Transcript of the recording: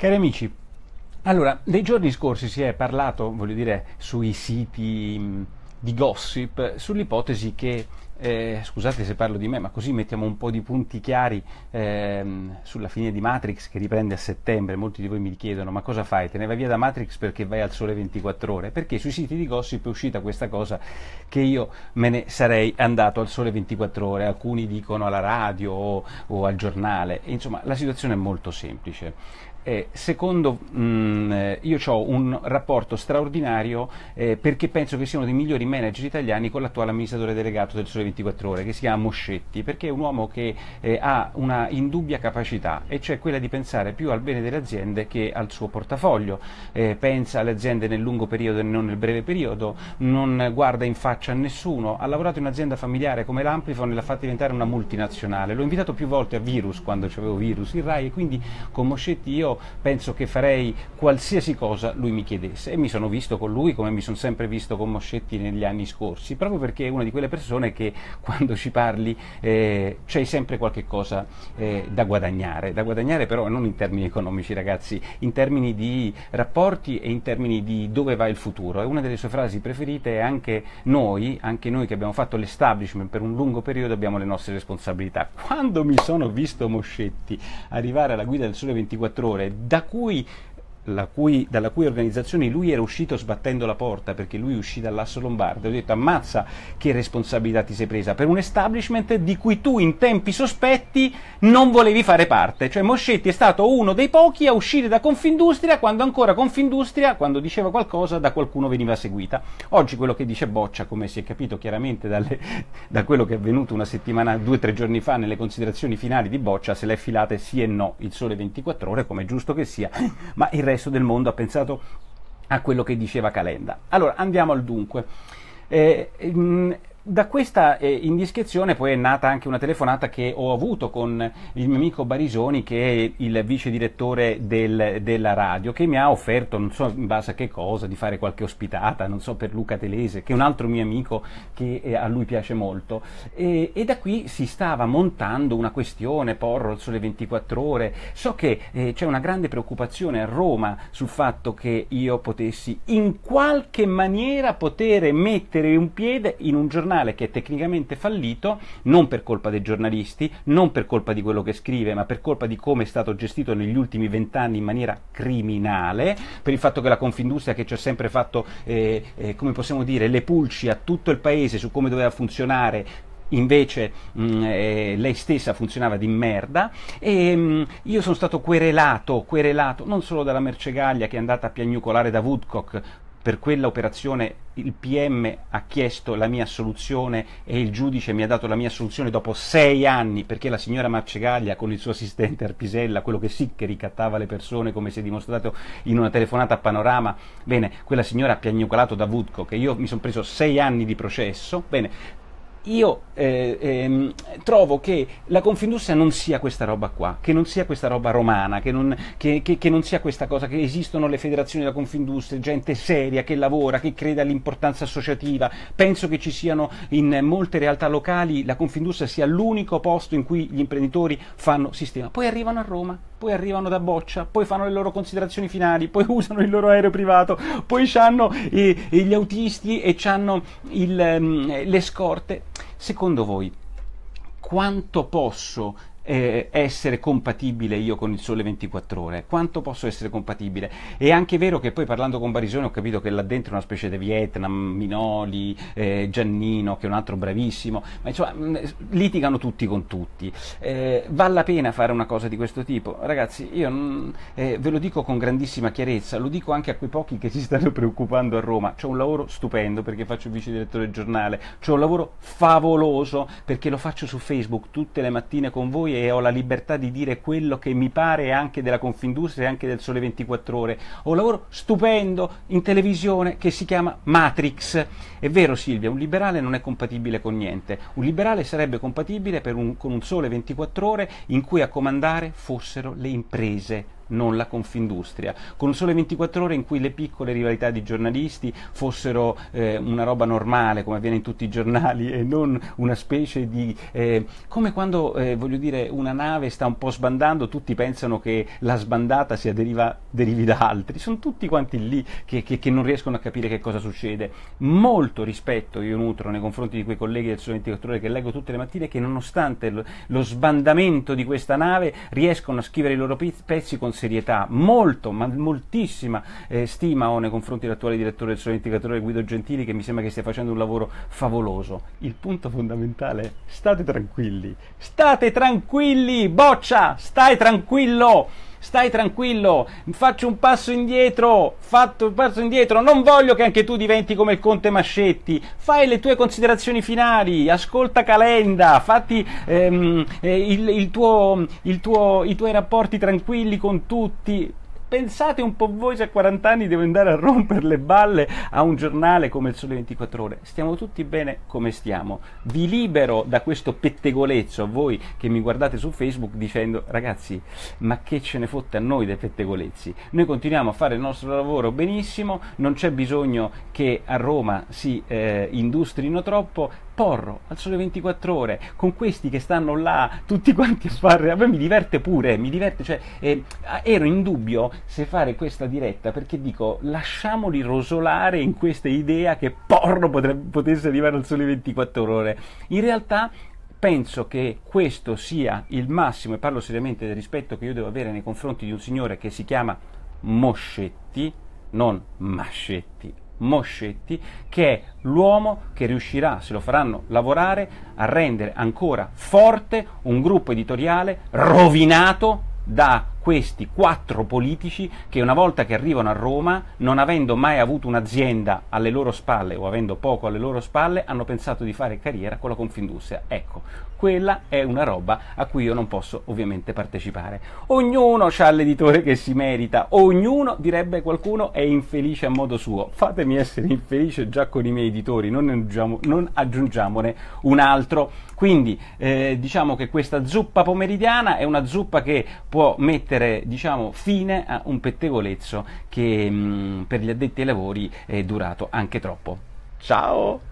Cari amici, allora, nei giorni scorsi si è parlato, voglio dire, sui siti mm, di gossip, sull'ipotesi che, eh, scusate se parlo di me, ma così mettiamo un po' di punti chiari eh, sulla fine di Matrix che riprende a settembre, molti di voi mi chiedono ma cosa fai, te ne vai via da Matrix perché vai al sole 24 ore? Perché sui siti di gossip è uscita questa cosa che io me ne sarei andato al sole 24 ore, alcuni dicono alla radio o, o al giornale, insomma la situazione è molto semplice eh, secondo mh, mm, eh, io ho un rapporto straordinario eh, perché penso che sia uno dei migliori manager italiani con l'attuale amministratore delegato del Sole 24 Ore, che si chiama Moscetti, perché è un uomo che eh, ha una indubbia capacità, e cioè quella di pensare più al bene delle aziende che al suo portafoglio. Eh, pensa alle aziende nel lungo periodo e non nel breve periodo, non guarda in faccia a nessuno, ha lavorato in un'azienda familiare come l'Amplifon e l'ha fatta diventare una multinazionale. L'ho invitato più volte a Virus quando c'avevo Virus in Rai e quindi con Moscetti io penso che farei qualsiasi cosa lui mi chiedesse e mi sono visto con lui come mi sono sempre visto con Moschetti negli anni scorsi, proprio perché è una di quelle persone che quando ci parli eh, c'è sempre qualche cosa eh, da guadagnare, da guadagnare però non in termini economici ragazzi, in termini di rapporti e in termini di dove va il futuro. E una delle sue frasi preferite è anche noi, anche noi che abbiamo fatto l'establishment per un lungo periodo abbiamo le nostre responsabilità. Quando mi sono visto Moschetti arrivare alla guida del Sole 24 ore da cui cui, dalla cui organizzazione lui era uscito sbattendo la porta perché lui uscì dall'asso lombardo. Ho detto ammazza che responsabilità ti sei presa per un establishment di cui tu in tempi sospetti non volevi fare parte. Cioè Moscetti è stato uno dei pochi a uscire da Confindustria quando ancora Confindustria, quando diceva qualcosa, da qualcuno veniva seguita. Oggi quello che dice Boccia, come si è capito chiaramente dalle, da quello che è avvenuto una settimana, due o tre giorni fa nelle considerazioni finali di Boccia, se le è filate sì e no il sole 24 ore, come è giusto che sia, ma in resto del mondo ha pensato a quello che diceva Calenda. Allora andiamo al dunque. Eh, mh, mm, da questa eh, indiscrezione poi è nata anche una telefonata che ho avuto con il mio amico Barisoni, che è il vice direttore del, della radio, che mi ha offerto, non so in base a che cosa, di fare qualche ospitata, non so, per Luca Telese, che è un altro mio amico che eh, a lui piace molto. E, e, da qui si stava montando una questione, Porro, sulle 24 ore. So che eh, c'è una grande preoccupazione a Roma sul fatto che io potessi in qualche maniera poter mettere un piede in un giornale giornale che è tecnicamente fallito non per colpa dei giornalisti, non per colpa di quello che scrive, ma per colpa di come è stato gestito negli ultimi vent'anni in maniera criminale, per il fatto che la Confindustria che ci ha sempre fatto, eh, eh, come possiamo dire, le pulci a tutto il paese su come doveva funzionare, invece mh, mm, eh, lei stessa funzionava di merda e mh, mm, io sono stato querelato, querelato non solo dalla Mercegaglia che è andata a piagnucolare da Woodcock per quella operazione il PM ha chiesto la mia soluzione e il giudice mi ha dato la mia soluzione dopo sei anni perché la signora Marcegaglia con il suo assistente Arpisella, quello che sì che ricattava le persone come si è dimostrato in una telefonata a panorama, bene, quella signora ha piagnucolato da Woodcock che io mi sono preso sei anni di processo, bene, io eh, ehm, trovo che la Confindustria non sia questa roba qua, che non sia questa roba romana, che non, che, che, che non, sia questa cosa, che esistono le federazioni della Confindustria, gente seria che lavora, che crede all'importanza associativa. Penso che ci siano in molte realtà locali la Confindustria sia l'unico posto in cui gli imprenditori fanno sistema. Poi arrivano a Roma poi arrivano da boccia, poi fanno le loro considerazioni finali, poi usano il loro aereo privato, poi hanno eh, gli autisti e hanno mm, le scorte. Secondo voi quanto posso eh, essere compatibile io con il sole 24 ore, quanto posso essere compatibile. È anche vero che poi parlando con Barisone ho capito che là dentro è una specie di Vietnam, Minoli, eh, Giannino, che è un altro bravissimo, ma insomma mm, eh, litigano tutti con tutti. Eh, vale la pena fare una cosa di questo tipo? Ragazzi, io non, mm, eh, ve lo dico con grandissima chiarezza, lo dico anche a quei pochi che si stanno preoccupando a Roma, c'è un lavoro stupendo perché faccio il vice direttore giornale, c'è un lavoro favoloso perché lo faccio su Facebook tutte le mattine con voi ho la libertà di dire quello che mi pare anche della Confindustria e anche del Sole 24 Ore. Ho un lavoro stupendo in televisione che si chiama Matrix. È vero Silvia, un liberale non è compatibile con niente. Un liberale sarebbe compatibile un, con un Sole 24 Ore in cui a comandare fossero le imprese non la Confindustria, con sole 24 ore in cui le piccole rivalità di giornalisti fossero eh, una roba normale come avviene in tutti i giornali e non una specie di... Eh, come quando eh, voglio dire, una nave sta un po' sbandando, tutti pensano che la sbandata sia deriva, derivi da altri, sono tutti quanti lì che, che, che non riescono a capire che cosa succede. Molto rispetto io nutro nei confronti di quei colleghi del Sole 24 ore che leggo tutte le mattine che nonostante lo, lo sbandamento di questa nave riescono a scrivere i loro pezzi con serietà, molto, ma moltissima eh, stima ho nei confronti dell'attuale direttore del suo indicatore Guido Gentili che mi sembra che stia facendo un lavoro favoloso. Il punto fondamentale è state tranquilli, state tranquilli, boccia, stai tranquillo! stai tranquillo, faccio un passo indietro, fatto un passo indietro, non voglio che anche tu diventi come il conte Mascetti, fai le tue considerazioni finali, ascolta Calenda, fatti ehm, eh, il, il tuo, il tuo, i tuoi rapporti tranquilli con tutti, Pensate un po' voi se a 40 anni devo andare a rompere le balle a un giornale come il Sole 24 Ore. Stiamo tutti bene come stiamo. Vi libero da questo pettegolezzo a voi che mi guardate su Facebook dicendo ragazzi ma che ce ne fotte a noi dei pettegolezzi? Noi continuiamo a fare il nostro lavoro benissimo, non c'è bisogno che a Roma si eh, industrino troppo, Porro, al sole 24 ore, con questi che stanno là tutti quanti a fare, a me mi diverte pure, mi diverte, cioè eh, ero in dubbio se fare questa diretta perché dico lasciamoli rosolare in questa idea che Porro potrebbe, potesse arrivare al sole 24 ore. In realtà penso che questo sia il massimo, e parlo seriamente del rispetto che io devo avere nei confronti di un signore che si chiama Moscetti, non Mascetti, Moscetti, che è l'uomo che riuscirà, se lo faranno lavorare, a rendere ancora forte un gruppo editoriale rovinato da questi quattro politici che una volta che arrivano a Roma, non avendo mai avuto un'azienda alle loro spalle o avendo poco alle loro spalle, hanno pensato di fare carriera con la Confindustria. Ecco, quella è una roba a cui io non posso ovviamente partecipare. Ognuno ha l'editore che si merita, ognuno, direbbe qualcuno, è infelice a modo suo. Fatemi essere infelice già con i miei editori, non, aggiungiamo, non aggiungiamone un altro. Quindi eh, diciamo che questa zuppa pomeridiana è una zuppa che può mettere mettere diciamo, fine a un pettegolezzo che mh, mm, per gli addetti ai lavori è durato anche troppo. Ciao!